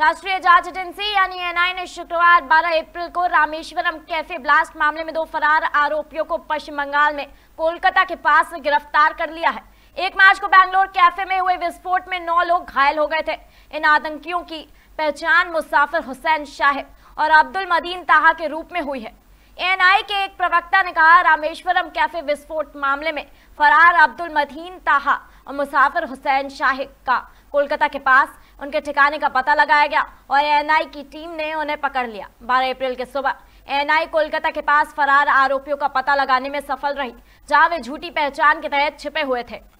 राष्ट्रीय जांच एजेंसी यानी एनआईए ने शुक्रवार 12 अप्रैल को रामेश्वरम कैफे ब्लास्ट मामले में दो फरार आरोपियों को पश्चिम बंगाल में कोलकाता के पास गिरफ्तार कर लिया है एक मार्च को बैंगलोर कैफे में हुए विस्फोट में नौ लोग घायल हो गए थे इन आतंकियों की पहचान मुसाफिर हुसैन शाह और अब्दुल मदीन ताहा के रूप में हुई है एनआई के एक प्रवक्ता ने कहा रामेश्वरम कैफे विस्फोट मामले में फरार अब्दुल मदीन ताहा और मुसाफिर हुसैन शाहिक का कोलकाता के पास उनके ठिकाने का पता लगाया गया और एनआई की टीम ने उन्हें पकड़ लिया 12 अप्रैल के सुबह एनआई कोलकाता के पास फरार आरोपियों का पता लगाने में सफल रही जहां वे झूठी पहचान के तहत छिपे हुए थे